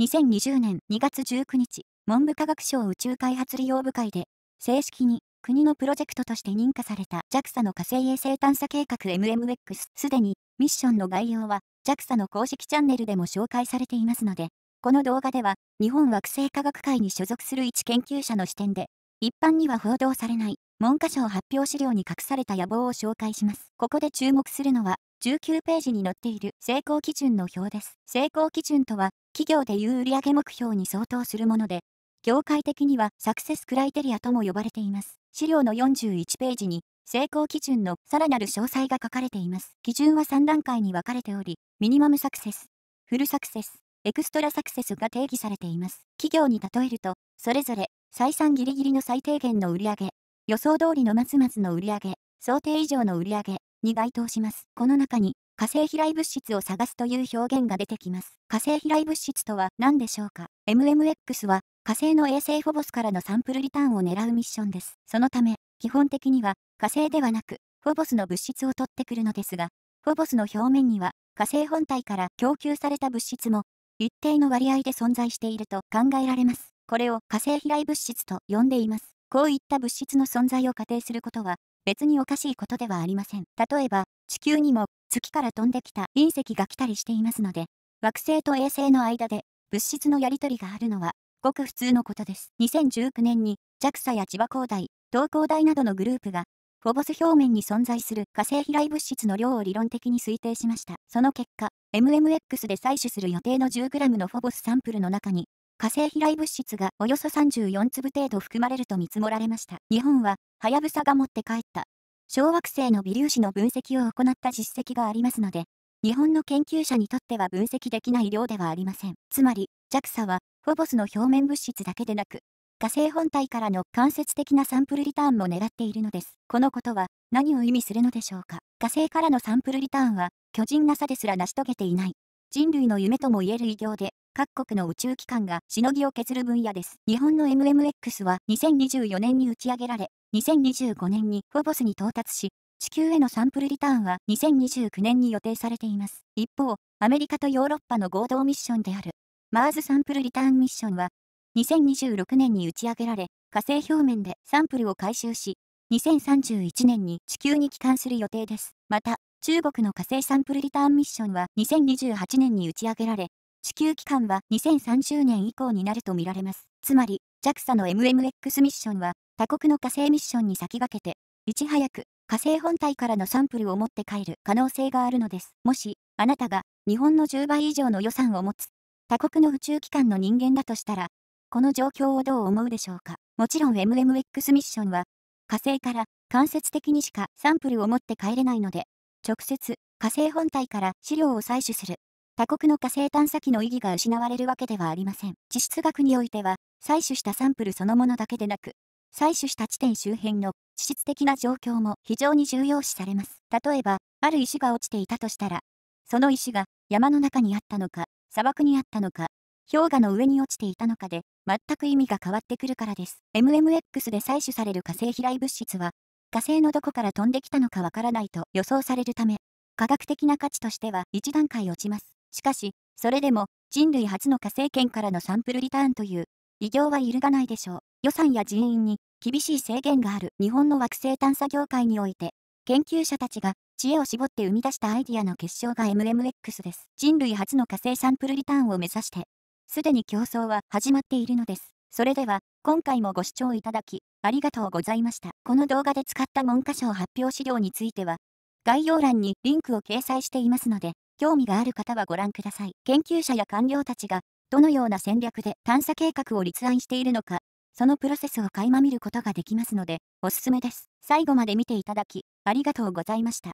2020年2月19日、文部科学省宇宙開発利用部会で、正式に国のプロジェクトとして認可された JAXA の火星衛星探査計画 MMX すでにミッションの概要は JAXA の公式チャンネルでも紹介されていますのでこの動画では日本惑星科学会に所属する一研究者の視点で一般には報道されない文科省発表資料に隠された野望を紹介しますここで注目するのは19ページに載っている成功基準の表です成功基準とは企業でいう売上目標に相当するもので、業界的にはサクセスクライテリアとも呼ばれています。資料の41ページに、成功基準のさらなる詳細が書かれています。基準は3段階に分かれており、ミニマムサクセス、フルサクセス、エクストラサクセスが定義されています。企業に例えると、それぞれ、採算ギリギリの最低限の売上、予想通りのまずまずの売上、想定以上の売上に該当します。この中に、火星飛来物質を探すという表現が出てきます。火星飛来物質とは何でしょうか ?MMX は火星の衛星フォボスからのサンプルリターンを狙うミッションです。そのため、基本的には火星ではなく、フォボスの物質を取ってくるのですが、フォボスの表面には火星本体から供給された物質も一定の割合で存在していると考えられます。これを火星飛来物質と呼んでいます。こういった物質の存在を仮定することは別におかしいことではありません。例えば、地球にも月から飛んできた隕石が来たりしていますので、惑星と衛星の間で物質のやり取りがあるのは、ごく普通のことです。2019年に JAXA や千葉工大、東工大などのグループが、フォボス表面に存在する火星飛来物質の量を理論的に推定しました。その結果、MMX で採取する予定の 10g のフォボスサンプルの中に、火星飛来物質がおよそ34粒程度含まれると見積もられました。日本は、はやぶさが持って帰った小惑星の微粒子の分析を行った実績がありますので、日本の研究者にとっては分析できない量ではありません。つまり、JAXA は、フォボスの表面物質だけでなく、火星本体からの間接的なサンプルリターンも狙っているのです。このことは、何を意味するのでしょうか。火星からのサンプルリターンは、巨人なさですら成し遂げていない。人類の夢とも言える偉業で、各国の宇宙機関がしのぎを削る分野です。日本の MMX は2024年に打ち上げられ、2025年にフォボスに到達し、地球へのサンプルリターンは2029年に予定されています。一方、アメリカとヨーロッパの合同ミッションである、マーズサンプルリターンミッションは、2026年に打ち上げられ、火星表面でサンプルを回収し、2031年に地球に帰還する予定です。また、中国の火星サンプルリターンミッションは2028年に打ち上げられ、地球期間は2030年以降になるとみられます。つまり、JAXA の MMX ミッションは、他国の火星ミッションに先駆けて、いち早く火星本体からのサンプルを持って帰る可能性があるのです。もし、あなたが日本の10倍以上の予算を持つ、他国の宇宙機関の人間だとしたら、この状況をどう思うでしょうか。もちろん MMX ミッションは、火星から間接的にしかサンプルを持って帰れないので、直接火星本体から資料を採取する他国の火星探査機の意義が失われるわけではありません。地質学においては、採取したサンプルそのものだけでなく、採取した地点周辺の地質的な状況も非常に重要視されます。例えば、ある石が落ちていたとしたら、その石が山の中にあったのか、砂漠にあったのか、氷河の上に落ちていたのかで、全く意味が変わってくるからです。MMX で採取される火星飛来物質は、火星のどこから飛んできたのかわからないと予想されるため、科学的な価値としては一段階落ちます。しかし、それでも、人類初の火星圏からのサンプルリターンという、偉業は揺るがないでしょう。予算や人員に、厳しい制限がある日本の惑星探査業界において、研究者たちが知恵を絞って生み出したアイディアの結晶が MMX です。人類初の火星サンプルリターンを目指して、すでに競争は始まっているのです。それでは、今回もご視聴いただき、ありがとうございました。この動画で使った文科省発表資料については、概要欄にリンクを掲載していますので、興味がある方はご覧ください。研究者や官僚たちが、どのような戦略で探査計画を立案しているのか、そのプロセスを垣間見ることができますので、おすすめです。最後まで見ていただき、ありがとうございました。